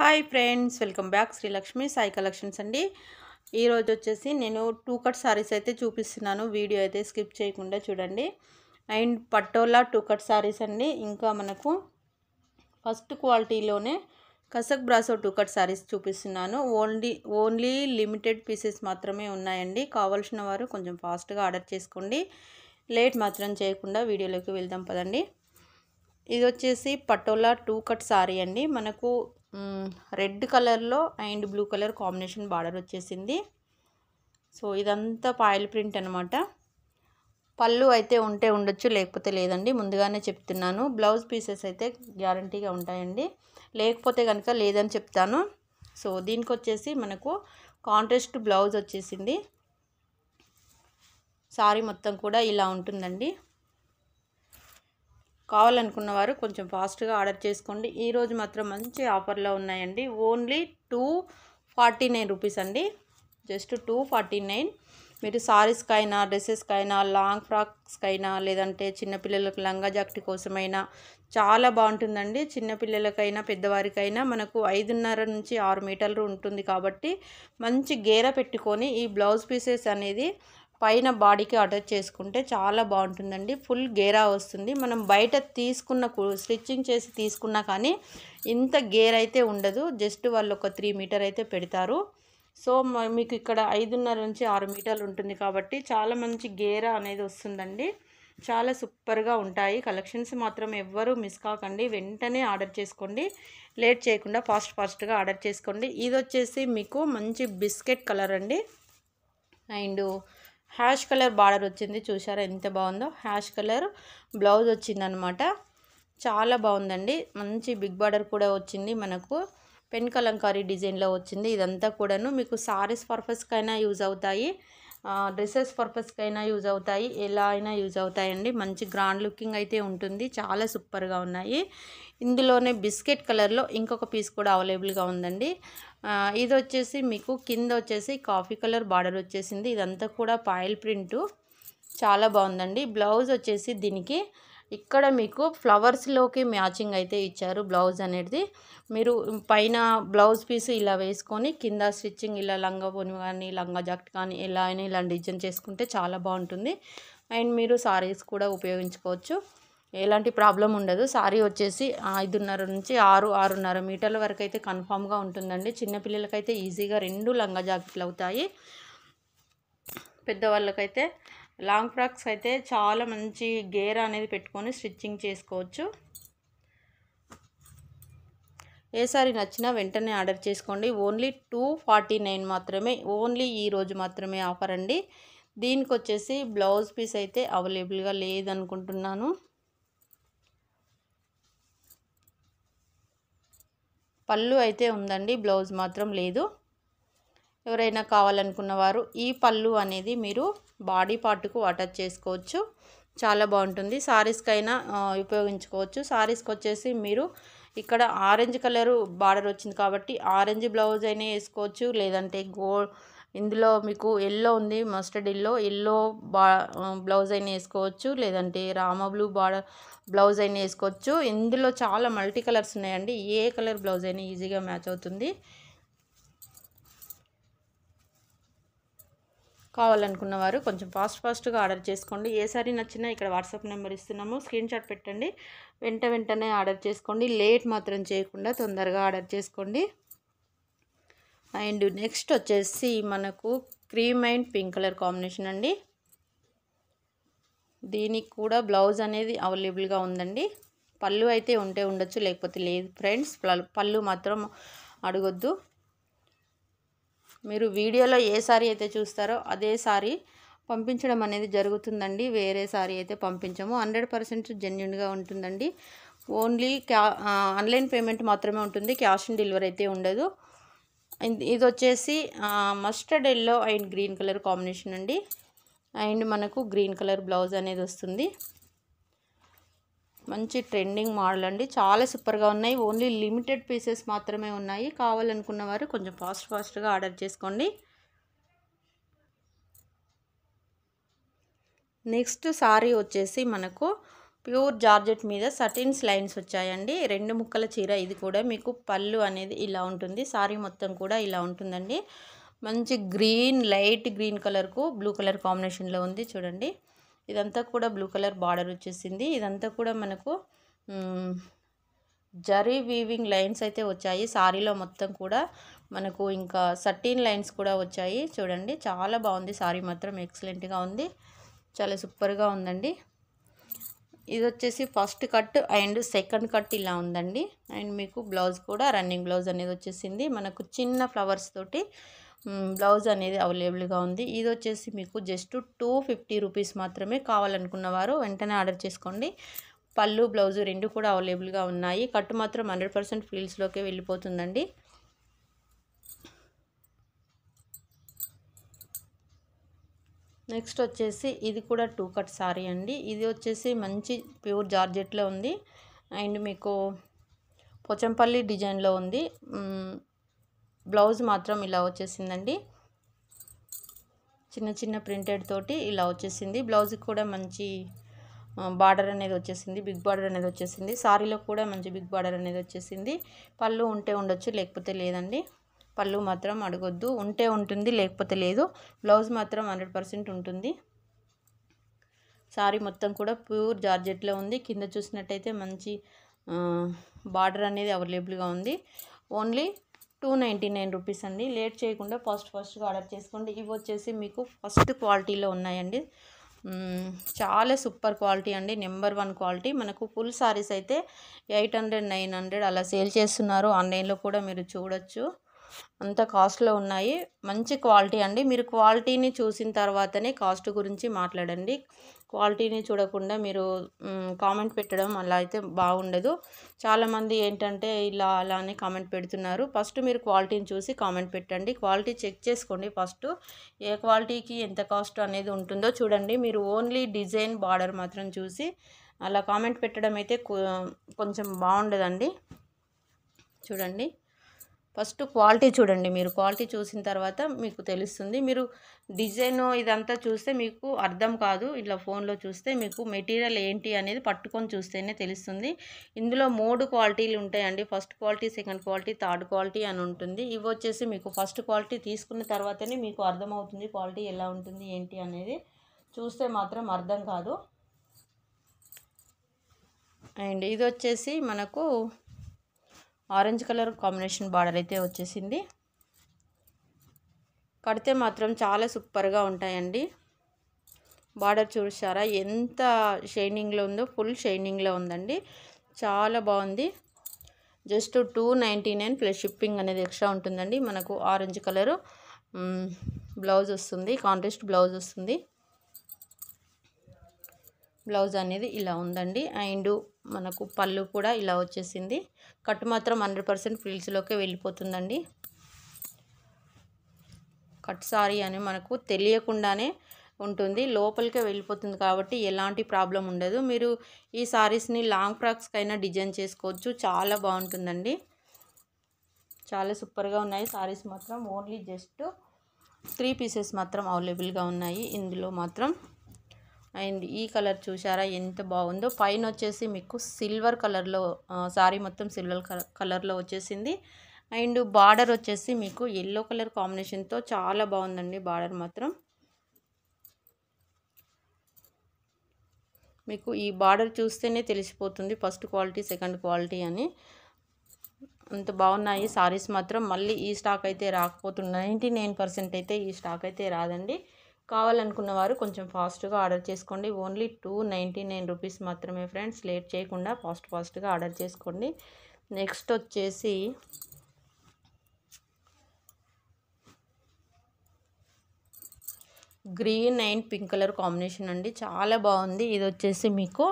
hi friends welcome back Srilakshmi Sai collections అండి ఈరోజు వచ్చేసి నేను టూ కట్ సారీస్ అయితే చూపిస్తున్నాను వీడియో అయితే స్కిప్ చేయకుండా చూడండి and Patola two cut saris అండి ఇంకా మనకు ఫస్ట్ క్వాలిటీలోనే కసక్ బ్రాసో టూ కట్ సారీస్ చూపిస్తున్నాను ఓన్లీ ఓన్లీ లిమిటెడ్ పీసెస్ మాత్రమే ఉన్నాయండి కావాల్సిన వారు కొంచెం ఫాస్ట్గా ఆర్డర్ చేసుకోండి లేట్ మాత్రం చేయకుండా వీడియోలోకి వెళ్దాం పదండి ఇది వచ్చేసి పటోలా టూ కట్ సారీ అండి మనకు రెడ్ కలర్లో and blue colour combination border వచ్చేసింది సో ఇదంతా పాయల్ ప్రింట్ అనమాట పళ్ళు అయితే ఉంటే ఉండొచ్చు లేకపోతే లేదండి ముందుగానే చెప్తున్నాను బ్లౌజ్ పీసెస్ అయితే గ్యారంటీగా ఉంటాయండి లేకపోతే కనుక లేదని చెప్తాను సో దీనికి వచ్చేసి మనకు కాంట్రాస్ట్ బ్లౌజ్ వచ్చేసింది సారీ మొత్తం కూడా ఇలా ఉంటుందండి కావాలనుకున్న వారు కొంచెం ఫాస్ట్గా ఆర్డర్ చేసుకోండి ఈరోజు మాత్రం మంచి ఆఫర్లో ఉన్నాయండి only two forty nine rupees అండి జస్ట్ టూ ఫార్టీ నైన్ మీరు సారీస్కి అయినా డ్రెస్సెస్కి అయినా లాంగ్ ఫ్రాక్స్కి అయినా లేదంటే చిన్నపిల్లలకు లంగా జాకెట్ కోసమైనా చాలా బాగుంటుందండి చిన్నపిల్లలకైనా పెద్దవారికైనా మనకు ఐదున్నర నుంచి ఆరు మీటర్లు ఉంటుంది కాబట్టి మంచి గేర పెట్టుకొని ఈ బ్లౌజ్ పీసెస్ అనేది పైన బాడీకి అటాచ్ చేసుకుంటే చాలా బాగుంటుందండి ఫుల్ గేరా వస్తుంది మనం బయట తీసుకున్న స్టిచ్చింగ్ చేసి తీసుకున్నా కానీ ఇంత గేర్ అయితే ఉండదు జస్ట్ వాళ్ళు ఒక త్రీ మీటర్ అయితే పెడతారు సో మీకు ఇక్కడ ఐదున్నర నుంచి ఆరు మీటర్లు ఉంటుంది కాబట్టి చాలా మంచి గేరా అనేది వస్తుందండి చాలా సూపర్గా ఉంటాయి కలెక్షన్స్ మాత్రం ఎవ్వరూ మిస్ కాకండి వెంటనే ఆర్డర్ చేసుకోండి లేట్ చేయకుండా ఫాస్ట్ ఫాస్ట్గా ఆర్డర్ చేసుకోండి ఇది వచ్చేసి మీకు మంచి బిస్కెట్ కలర్ అండి అండ్ హ్యాష్ కలర్ బార్డర్ వచ్చింది చూసారా ఎంత బాగుందో హ్యాష్ కలర్ బ్లౌజ్ వచ్చిందనమాట చాలా బాగుందండి మంచి బిగ్ బార్డర్ కూడా వచ్చింది మనకు పెన్ కలంకారీ డిజైన్లో వచ్చింది ఇదంతా కూడాను మీకు సారీస్ పర్పస్కైనా యూజ్ అవుతాయి డ్రెస్సెస్ పర్పస్కి అయినా యూజ్ అవుతాయి ఎలా అయినా యూజ్ అవుతాయండి మంచి గ్రాండ్ లుకింగ్ అయితే ఉంటుంది చాలా సూపర్గా ఉన్నాయి ఇందులోనే బిస్కెట్ కలర్లో ఇంకొక పీస్ కూడా అవైలబుల్గా ఉందండి ఇది వచ్చేసి మీకు కింద వచ్చేసి కాఫీ కలర్ బార్డర్ వచ్చేసింది ఇదంతా కూడా పాయిల్ ప్రింటు చాలా బాగుందండి బ్లౌజ్ వచ్చేసి దీనికి ఇక్కడ మీకు ఫ్లవర్స్లోకి మ్యాచింగ్ అయితే ఇచ్చారు బ్లౌజ్ అనేది మీరు పైన బ్లౌజ్ పీస్ ఇలా వేసుకొని కింద స్టిచ్చింగ్ ఇలా లంగా పొని కానీ లంగా జాకెట్ కానీ ఇలా అయినా ఇలా డిజైన్ చేసుకుంటే చాలా బాగుంటుంది అండ్ మీరు సారీస్ కూడా ఉపయోగించుకోవచ్చు ఎలాంటి ప్రాబ్లం ఉండదు సారీ వచ్చేసి ఐదున్నర నుంచి ఆరు ఆరున్నర మీటర్ల వరకు అయితే కన్ఫామ్గా ఉంటుందండి చిన్నపిల్లలకైతే ఈజీగా రెండు లంగా జాకెట్లు అవుతాయి పెద్దవాళ్ళకైతే లాంగ్ ఫ్రాక్స్ అయితే చాలా మంచి గేర్ అనేది పెట్టుకొని స్టిచ్చింగ్ చేసుకోవచ్చు ఏ సారీ నచ్చినా వెంటనే ఆర్డర్ చేసుకోండి ఓన్లీ టూ ఫార్టీ నైన్ మాత్రమే ఓన్లీ ఈరోజు మాత్రమే ఆఫర్ అండి దీనికి వచ్చేసి బ్లౌజ్ పీస్ అయితే అవైలబుల్గా లేదనుకుంటున్నాను పళ్ళు అయితే ఉందండి బ్లౌజ్ మాత్రం లేదు ఎవరైనా కావాలనుకున్న వారు ఈ పళ్ళు అనేది మీరు బాడీ పార్ట్కు అటాచ్ చేసుకోవచ్చు చాలా బాగుంటుంది సారీస్కైనా ఉపయోగించుకోవచ్చు సారీస్కి వచ్చేసి మీరు ఇక్కడ ఆరెంజ్ కలరు బార్డర్ వచ్చింది కాబట్టి ఆరెంజ్ బ్లౌజ్ అయినా వేసుకోవచ్చు లేదంటే గో ఇందులో మీకు ఎల్లో ఉంది మస్టర్డ్ ఎల్లో ఎల్లో బా బ్లౌజ్ అయినా వేసుకోవచ్చు లేదంటే రామ బ్లూ బార్డర్ బ్లౌజ్ అయినా వేసుకోవచ్చు ఇందులో చాలా మల్టీ కలర్స్ ఉన్నాయండి ఏ కలర్ బ్లౌజ్ అయినా ఈజీగా మ్యాచ్ అవుతుంది కావాలనుకున్నవారు కొంచెం ఫాస్ట్ ఫాస్ట్గా ఆర్డర్ చేసుకోండి ఏ సారీ నచ్చినా ఇక్కడ వాట్సాప్ నెంబర్ ఇస్తున్నాము స్క్రీన్ షాట్ పెట్టండి వెంట వెంటనే ఆర్డర్ చేసుకోండి లేట్ మాత్రం చేయకుండా తొందరగా ఆర్డర్ చేసుకోండి అండ్ నెక్స్ట్ వచ్చేసి మనకు cream and pink colour combination అండి దీనికి కూడా బ్లౌజ్ అనేది అవైలబుల్గా ఉందండి పళ్ళు అయితే ఉంటే ఉండొచ్చు లేకపోతే లేదు ఫ్రెండ్స్ పళ్ళు మాత్రం అడగొద్దు మీరు వీడియోలో ఏ సారీ అయితే చూస్తారో అదే సారీ పంపించడం అనేది జరుగుతుందండి వేరే సారీ అయితే పంపించము హండ్రెడ్ పర్సెంట్ జెన్యున్గా ఉంటుందండి ఓన్లీ క్యా ఆన్లైన్ పేమెంట్ మాత్రమే ఉంటుంది క్యాష్ ఆన్ డెలివరీ అయితే ఉండదు ఇది వచ్చేసి mustard yellow and green colour combination అండి అండ్ మనకు గ్రీన్ కలర్ బ్లౌజ్ అనేది వస్తుంది మంచి ట్రెండింగ్ మోడల్ అండి చాలా సూపర్గా ఉన్నాయి ఓన్లీ లిమిటెడ్ పీసెస్ మాత్రమే ఉన్నాయి కావాలనుకున్న వారు కొంచెం ఫాస్ట్ ఫాస్ట్గా ఆర్డర్ చేసుకోండి నెక్స్ట్ సారీ వచ్చేసి మనకు ప్యూర్ జార్జెట్ మీద సటిన్స్ లైన్స్ వచ్చాయండి రెండు ముక్కల చీర ఇది కూడా మీకు పళ్ళు అనేది ఇలా ఉంటుంది సారీ మొత్తం కూడా ఇలా ఉంటుందండి మంచి గ్రీన్ లైట్ గ్రీన్ కలర్కు బ్లూ కలర్ కాంబినేషన్లో ఉంది చూడండి ఇదంతా కూడా బ్లూ కలర్ బార్డర్ వచ్చేసింది ఇదంతా కూడా మనకు జరీ వీవింగ్ లైన్స్ అయితే వచ్చాయి సారీలో మొత్తం కూడా మనకు ఇంకా సర్టీన్ లైన్స్ కూడా వచ్చాయి చూడండి చాలా బాగుంది సారీ మాత్రం ఎక్సలెంట్గా ఉంది చాలా సూపర్గా ఉందండి ఇది వచ్చేసి first cut and second cut ఇలా ఉందండి అండ్ మీకు బ్లౌజ్ కూడా రన్నింగ్ బ్లౌజ్ అనేది వచ్చేసింది మనకు చిన్న ఫ్లవర్స్ తోటి బ్లౌజ్ అనేది అవైలబుల్గా ఉంది ఇది వచ్చేసి మీకు జస్ట్ టూ ఫిఫ్టీ రూపీస్ మాత్రమే కావాలనుకున్న వారు వెంటనే ఆర్డర్ చేసుకోండి పళ్ళు బ్లౌజ్ రెండు కూడా అవైలబుల్గా ఉన్నాయి కట్టు మాత్రం హండ్రెడ్ పర్సెంట్ ఫీల్స్లోకే వెళ్ళిపోతుందండి నెక్స్ట్ వచ్చేసి ఇది కూడా టూ కట్ సారీ అండి ఇది వచ్చేసి మంచి ప్యూర్ జార్జెట్లో ఉంది అండ్ మీకు పొచ్చంపల్లి డిజైన్లో ఉంది బ్లౌజ్ మాత్రం ఇలా వచ్చేసిందండి చిన్న చిన్న ప్రింటెడ్ తోటి ఇలా వచ్చేసింది బ్లౌజ్కి కూడా మంచి బార్డర్ అనేది వచ్చేసింది బిగ్ బార్డర్ అనేది వచ్చేసింది సారీలో కూడా మంచి బిగ్ బార్డర్ అనేది వచ్చేసింది పళ్ళు ఉంటే ఉండొచ్చు లేకపోతే లేదండి పళ్ళు మాత్రం అడగొద్దు ఉంటే ఉంటుంది లేకపోతే లేదు బ్లౌజ్ మాత్రం హండ్రెడ్ పర్సెంట్ ఉంటుంది సారీ మొత్తం కూడా ప్యూర్ జార్జెట్లో ఉంది కింద చూసినట్టయితే మంచి బార్డర్ అనేది అవైలబుల్గా ఉంది only two ninety nine rupees అండి లేట్ చేయకుండా ఫస్ట్ ఫస్ట్గా ఆర్డర్ చేసుకోండి ఇవి వచ్చేసి మీకు ఫస్ట్ క్వాలిటీలో ఉన్నాయండి చాలా సూపర్ క్వాలిటీ అండి నెంబర్ వన్ క్వాలిటీ మనకు ఫుల్ సారీస్ అయితే ఎయిట్ హండ్రెడ్ నైన్ హండ్రెడ్ అలా సేల్ చేస్తున్నారు ఆన్లైన్లో కూడా మీరు చూడొచ్చు అంత కాస్ట్లో ఉన్నాయి మంచి క్వాలిటీ అండి మీరు క్వాలిటీని చూసిన తర్వాతనే కాస్ట్ గురించి మాట్లాడండి క్వాలిటీని చూడకుండా మీరు కామెంట్ పెట్టడం అలా అయితే బాగుండదు చాలామంది ఏంటంటే ఇలా అలా అని కామెంట్ పెడుతున్నారు ఫస్ట్ మీరు క్వాలిటీని చూసి కామెంట్ పెట్టండి క్వాలిటీ చెక్ చేసుకోండి ఫస్ట్ ఏ క్వాలిటీకి ఎంత కాస్ట్ అనేది ఉంటుందో చూడండి మీరు ఓన్లీ డిజైన్ బార్డర్ మాత్రం చూసి అలా కామెంట్ పెట్టడం అయితే కొంచెం బాగుండదండి చూడండి ఫస్ట్ క్వాలిటీ చూడండి మీరు క్వాలిటీ చూసిన తర్వాత మీకు తెలుస్తుంది మీరు డిజైన్ ఇదంతా చూస్తే మీకు అర్థం కాదు ఇట్లా ఫోన్లో చూస్తే మీకు మెటీరియల్ ఏంటి అనేది పట్టుకొని చూస్తేనే తెలుస్తుంది ఇందులో మూడు క్వాలిటీలు ఉంటాయండి first quality second quality third quality అని ఉంటుంది ఇవి వచ్చేసి మీకు ఫస్ట్ క్వాలిటీ తీసుకున్న తర్వాతనే మీకు అర్థమవుతుంది క్వాలిటీ ఎలా ఉంటుంది ఏంటి అనేది చూస్తే మాత్రం అర్థం కాదు అండ్ ఇది వచ్చేసి మనకు ఆరెంజ్ కలర్ కాంబినేషన్ బార్డర్ అయితే వచ్చేసింది కడితే మాత్రం చాలా సూపర్గా ఉంటాయండి బార్డర్ చూసారా ఎంత షైనింగ్లో ఉందో ఫుల్ షైనింగ్లో ఉందండి చాలా బాగుంది just two ninety nine plus shipping అనేది ఎక్స్ట్రా ఉంటుందండి మనకు ఆరెంజ్ కలరు బ్లౌజ్ వస్తుంది కాంట్రాస్ట్ బ్లౌజ్ వస్తుంది బ్లౌజ్ అనేది ఇలా ఉందండి అండ్ మనకు పళ్ళు కూడా ఇలా వచ్చేసింది కట్ మాత్రం హండ్రెడ్ పర్సెంట్ ఫ్రిల్స్లోకే వెళ్ళిపోతుందండి కట్ సారీ అని మనకు తెలియకుండానే ఉంటుంది లోపలికే వెళ్ళిపోతుంది కాబట్టి ఎలాంటి ప్రాబ్లం ఉండదు మీరు ఈ సారీస్ని లాంగ్ ఫ్రాక్స్కైనా డిజైన్ చేసుకోవచ్చు చాలా బాగుంటుందండి చాలా సూపర్గా ఉన్నాయి సారీస్ మాత్రం ఓన్లీ జస్ట్ త్రీ పీసెస్ మాత్రం అవైలబుల్గా ఉన్నాయి ఇందులో మాత్రం అండ్ ఈ కలర్ చూసారా ఎంత బాగుందో పైన వచ్చేసి మీకు సిల్వర్ కలర్లో సారీ మొత్తం సిల్వర్ కలర్లో వచ్చేసింది అండ్ బార్డర్ వచ్చేసి మీకు ఎల్లో కలర్ కాంబినేషన్తో చాలా బాగుందండి బార్డర్ మాత్రం మీకు ఈ బార్డర్ చూస్తేనే తెలిసిపోతుంది ఫస్ట్ క్వాలిటీ సెకండ్ క్వాలిటీ అని అంత బాగున్నాయి సారీస్ మాత్రం మళ్ళీ ఈ స్టాక్ అయితే రాకపోతుంది నైంటీ అయితే ఈ స్టాక్ అయితే రాదండి కావాలనుకున్న వారు కొంచెం ఫాస్ట్గా ఆర్డర్ చేసుకోండి only two ninety nine rupees మాత్రమే ఫ్రెండ్స్ లేట్ చేయకుండా ఫాస్ట్ ఫాస్ట్గా ఆర్డర్ చేసుకోండి నెక్స్ట్ వచ్చేసి green and pink colour combination అండి చాలా బాగుంది ఇది వచ్చేసి మీకు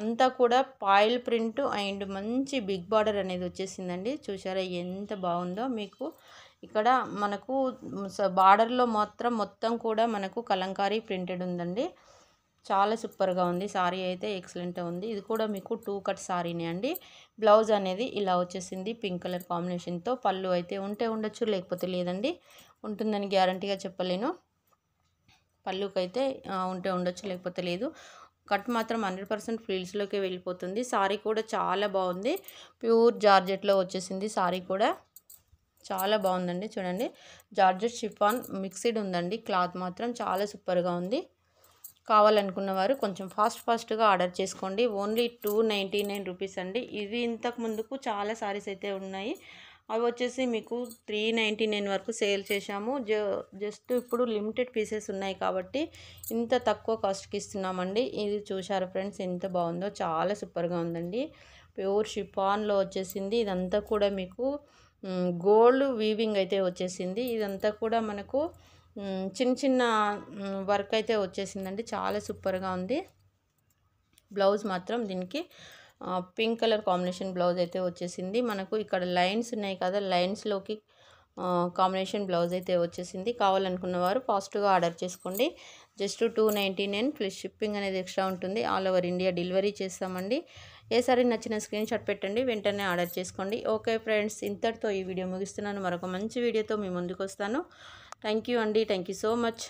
అంతా కూడా పాయిల్ ప్రింట్ అండ్ మంచి బిగ్ బార్డర్ అనేది వచ్చేసిందండి చూసారా ఎంత బాగుందో మీకు ఇక్కడ మనకు బార్డర్లో మాత్రం మొత్తం కూడా మనకు కలంకారీ ప్రింటెడ్ ఉందండి చాలా సూపర్గా ఉంది సారీ అయితే ఎక్సలెంట్ ఉంది ఇది కూడా మీకు టూ కట్ సారీనే అండి బ్లౌజ్ అనేది ఇలా వచ్చేసింది పింక్ కలర్ కాంబినేషన్తో పళ్ళు అయితే ఉంటే ఉండొచ్చు లేకపోతే లేదండి ఉంటుందని గ్యారంటీగా చెప్పలేను పళ్ళుకైతే ఉంటే ఉండొచ్చు లేకపోతే లేదు కట్ మాత్రం హండ్రెడ్ పర్సెంట్ ఫీల్డ్స్లోకి వెళ్ళిపోతుంది సారీ కూడా చాలా బాగుంది ప్యూర్ జార్జెట్లో వచ్చేసింది సారీ కూడా చాలా బాగుందండి చూడండి జార్జెట్ షిఫాన్ మిక్సిడ్ ఉందండి క్లాత్ మాత్రం చాలా సూపర్గా ఉంది కావాలనుకున్నవారు కొంచెం ఫాస్ట్ ఫాస్ట్గా ఆర్డర్ చేసుకోండి only two ninety nine rupees అండి ఇవి ఇంతకు ముందుకు చాలా సారీస్ అయితే ఉన్నాయి అవి వచ్చేసి మీకు త్రీ నైంటీ నైన్ వరకు సేల్ చేశాము జస్ట్ ఇప్పుడు లిమిటెడ్ పీసెస్ ఉన్నాయి కాబట్టి ఇంత తక్కువ కాస్ట్కి ఇస్తున్నామండి ఇది చూశారు ఫ్రెండ్స్ ఎంత బాగుందో చాలా సూపర్గా ఉందండి ప్యూర్ షిఫాన్లో వచ్చేసింది ఇదంతా కూడా మీకు గోల్డ్ వీవింగ్ అయితే వచ్చేసింది ఇదంతా కూడా మనకు చిన్న చిన్న వర్క్ అయితే వచ్చేసిందండి చాలా సూపర్గా ఉంది బ్లౌజ్ మాత్రం దీనికి పింక్ కలర్ కాంబినేషన్ బ్లౌజ్ అయితే వచ్చేసింది మనకు ఇక్కడ లైన్స్ ఉన్నాయి కదా లైన్స్లోకి కాంబినేషన్ బ్లౌజ్ అయితే వచ్చేసింది కావాలనుకున్న వారు ఫాస్ట్గా ఆర్డర్ చేసుకోండి just two ninety nine shipping అనేది ఎక్స్ట్రా ఉంటుంది ఆల్ ఓవర్ ఇండియా డెలివరీ చేస్తామండి ఏ సారీ నచ్చిన స్క్రీన్ షాట్ పెట్టండి వెంటనే ఆర్డర్ చేసుకోండి ఓకే ఫ్రెండ్స్ ఇంతటితో ఈ వీడియో ముగిస్తున్నాను మరొక మంచి వీడియోతో మీ ముందుకు వస్తాను థ్యాంక్ యూ అండి థ్యాంక్ యూ సో మచ్